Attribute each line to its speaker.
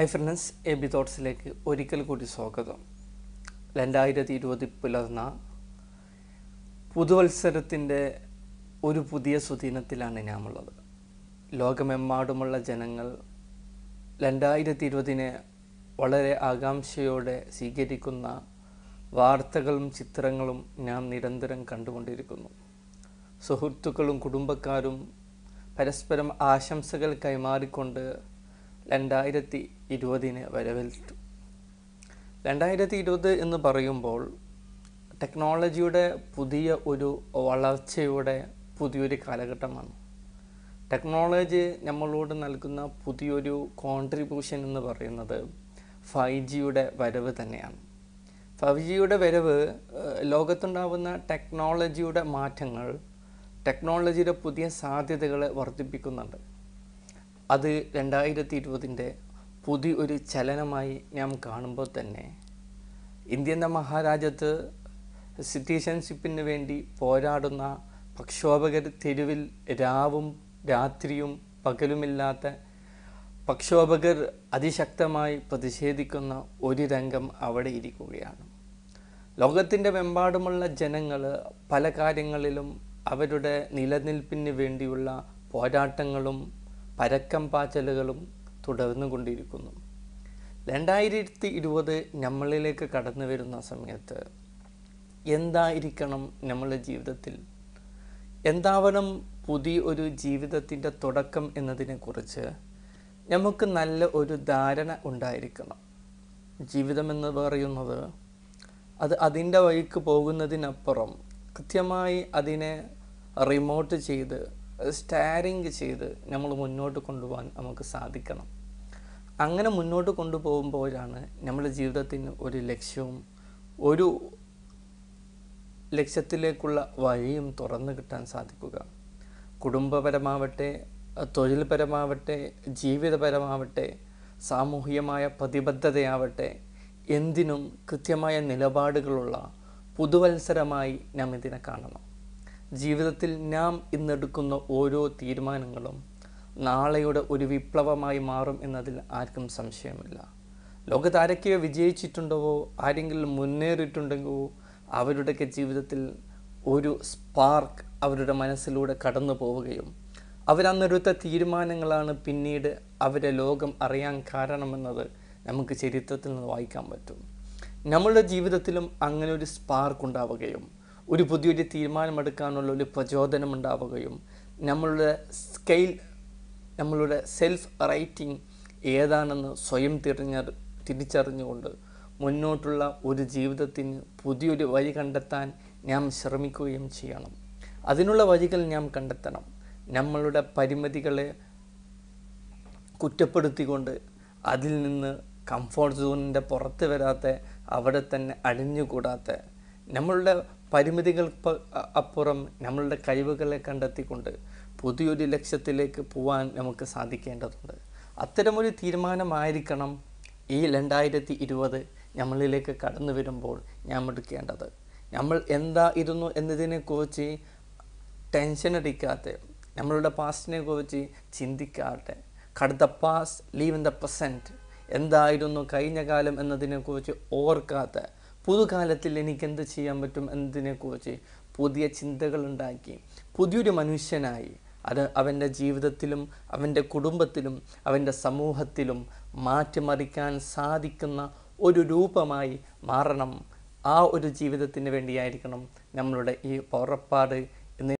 Speaker 1: I friends A B തോട്ട്സിലേക്ക് ഒരിക്കൽ കൂടി സ്വാഗതം രണ്ടായിരത്തി ഇരുപതിൽ പുലർന്ന പുതുവത്സരത്തിൻ്റെ ഒരു പുതിയ സുദിനത്തിലാണ് ഞാമുള്ളത് ലോകമെമ്പാടുമുള്ള ജനങ്ങൾ രണ്ടായിരത്തി ഇരുപതിനെ വളരെ ആകാംക്ഷയോടെ സ്വീകരിക്കുന്ന വാർത്തകളും ചിത്രങ്ങളും ഞാൻ നിരന്തരം കണ്ടുകൊണ്ടിരിക്കുന്നു സുഹൃത്തുക്കളും കുടുംബക്കാരും പരസ്പരം ആശംസകൾ കൈമാറിക്കൊണ്ട് രണ്ടായിരത്തി ഇരുപതിനെ വരവേൽത്തു രണ്ടായിരത്തി ഇരുപത് എന്ന് പറയുമ്പോൾ ടെക്നോളജിയുടെ പുതിയ ഒരു വളർച്ചയുടെ പുതിയൊരു കാലഘട്ടമാണ് ടെക്നോളജി നമ്മളോട് നൽകുന്ന പുതിയൊരു കോൺട്രിബ്യൂഷൻ എന്ന് പറയുന്നത് ഫൈവ് ജിയുടെ വരവ് തന്നെയാണ് ഫൈവ് ജിയുടെ വരവ് ലോകത്തുണ്ടാവുന്ന ടെക്നോളജിയുടെ മാറ്റങ്ങൾ ടെക്നോളജിയുടെ പുതിയ സാധ്യതകളെ വർദ്ധിപ്പിക്കുന്നുണ്ട് അത് രണ്ടായിരത്തി ഇരുപതിൻ്റെ പുതിയ ഒരു ചലനമായി ഞാൻ കാണുമ്പോൾ തന്നെ ഇന്ത്യ എന്ന മഹാരാജ്യത്ത് സിറ്റിസൺഷിപ്പിന് വേണ്ടി പോരാടുന്ന പ്രക്ഷോഭകർ തെരുവിൽ രാവും രാത്രിയും പകലുമില്ലാത്ത പ്രക്ഷോഭകർ അതിശക്തമായി പ്രതിഷേധിക്കുന്ന ഒരു രംഗം അവിടെ ഇരിക്കുകയാണ് ലോകത്തിൻ്റെ വെമ്പാടുമുള്ള ജനങ്ങൾ പല കാര്യങ്ങളിലും അവരുടെ നിലനിൽപ്പിന് വേണ്ടിയുള്ള പോരാട്ടങ്ങളും പരക്കം പാച്ചലുകളും തുടർന്നു കൊണ്ടിരിക്കുന്നു രണ്ടായിരത്തി ഇരുപത് നമ്മളിലേക്ക് കടന്നു വരുന്ന സമയത്ത് എന്തായിരിക്കണം നമ്മളുടെ ജീവിതത്തിൽ എന്താവണം പുതിയ ഒരു ജീവിതത്തിൻ്റെ തുടക്കം എന്നതിനെക്കുറിച്ച് നമുക്ക് നല്ല ഒരു ധാരണ ഉണ്ടായിരിക്കണം ജീവിതമെന്ന് പറയുന്നത് അത് അതിൻ്റെ വഴിക്ക് പോകുന്നതിനപ്പുറം കൃത്യമായി അതിനെ റിമോട്ട് ചെയ്ത് അത് സ്റ്റാരിങ് ചെയ്ത് നമ്മൾ മുന്നോട്ട് കൊണ്ടുപോകാൻ നമുക്ക് സാധിക്കണം അങ്ങനെ മുന്നോട്ട് കൊണ്ടുപോകുമ്പോഴാണ് നമ്മുടെ ജീവിതത്തിന് ഒരു ലക്ഷ്യവും ഒരു ലക്ഷ്യത്തിലേക്കുള്ള വഴിയും തുറന്നു കിട്ടാൻ സാധിക്കുക കുടുംബപരമാവട്ടെ തൊഴിൽപരമാവട്ടെ ജീവിതപരമാവട്ടെ സാമൂഹികമായ പ്രതിബദ്ധതയാവട്ടെ എന്തിനും കൃത്യമായ നിലപാടുകളുള്ള പുതുവത്സരമായി നാം ഇതിനെ കാണണം ജീവിതത്തിൽ നാം ഇന്നെടുക്കുന്ന ഓരോ തീരുമാനങ്ങളും നാളെയുടെ ഒരു വിപ്ലവമായി മാറും എന്നതിൽ ആർക്കും സംശയമില്ല ലോകത്ത് ആരൊക്കെയോ വിജയിച്ചിട്ടുണ്ടോ ആരെങ്കിലും മുന്നേറിയിട്ടുണ്ടെങ്കോ അവരുടെയൊക്കെ ജീവിതത്തിൽ ഒരു സ്പാർക്ക് അവരുടെ മനസ്സിലൂടെ കടന്നു പോവുകയും അവരന്നെടുത്ത തീരുമാനങ്ങളാണ് പിന്നീട് അവരെ ലോകം അറിയാൻ കാരണമെന്നത് നമുക്ക് ചരിത്രത്തിൽ നിന്ന് വായിക്കാൻ പറ്റും നമ്മളുടെ ജീവിതത്തിലും അങ്ങനെ ഒരു സ്പാർക്ക് ഉണ്ടാവുകയും ഒരു പുതിയൊരു തീരുമാനമെടുക്കാനുള്ള ഒരു പ്രചോദനം ഉണ്ടാവുകയും നമ്മളുടെ സ്കെയിൽ നമ്മളുടെ സെൽഫ് റൈറ്റിംഗ് ഏതാണെന്ന് സ്വയം തിരിഞ്ഞ തിരിച്ചറിഞ്ഞുകൊണ്ട് മുന്നോട്ടുള്ള ഒരു ജീവിതത്തിന് പുതിയൊരു വഴി കണ്ടെത്താൻ നാം ശ്രമിക്കുകയും ചെയ്യണം അതിനുള്ള വഴികൾ നാം കണ്ടെത്തണം നമ്മളുടെ പരിമിതികളെ കുറ്റപ്പെടുത്തിക്കൊണ്ട് അതിൽ നിന്ന് കംഫോർട്ട് സോണിൻ്റെ പുറത്ത് വരാത്ത അവിടെ തന്നെ അടിഞ്ഞുകൂടാത്ത നമ്മളുടെ പരിമിതികൾ അപ്പുറം നമ്മളുടെ കഴിവുകളെ കണ്ടെത്തിക്കൊണ്ട് പുതിയൊരു ലക്ഷ്യത്തിലേക്ക് പോകാൻ നമുക്ക് സാധിക്കേണ്ടതുണ്ട് അത്തരമൊരു തീരുമാനമായിരിക്കണം ഈ രണ്ടായിരത്തി ഇരുപത് നമ്മളിലേക്ക് കടന്നു വരുമ്പോൾ ഞാൻ എടുക്കേണ്ടത് നമ്മൾ എന്താ ഇരുന്നു എന്നതിനെക്കുറിച്ച് ടെൻഷൻ അടിക്കാതെ നമ്മളുടെ പാസ്റ്റിനെ കുറിച്ച് ചിന്തിക്കാതെ കടുത്ത past leave in the present എന്തായിരുന്നു കഴിഞ്ഞ കാലം എന്നതിനെക്കുറിച്ച് ഓർക്കാതെ പുതുകാലത്തിൽ എനിക്ക് എന്ത് ചെയ്യാൻ പറ്റും കുറിച്ച് പുതിയ ചിന്തകളുണ്ടാക്കി പുതിയൊരു മനുഷ്യനായി അത് അവൻ്റെ ജീവിതത്തിലും അവൻ്റെ കുടുംബത്തിലും അവൻ്റെ സമൂഹത്തിലും മാറ്റിമറിക്കാൻ സാധിക്കുന്ന ഒരു രൂപമായി മാറണം ആ ഒരു ജീവിതത്തിന് വേണ്ടിയായിരിക്കണം നമ്മളുടെ ഈ പൗറപ്പാട്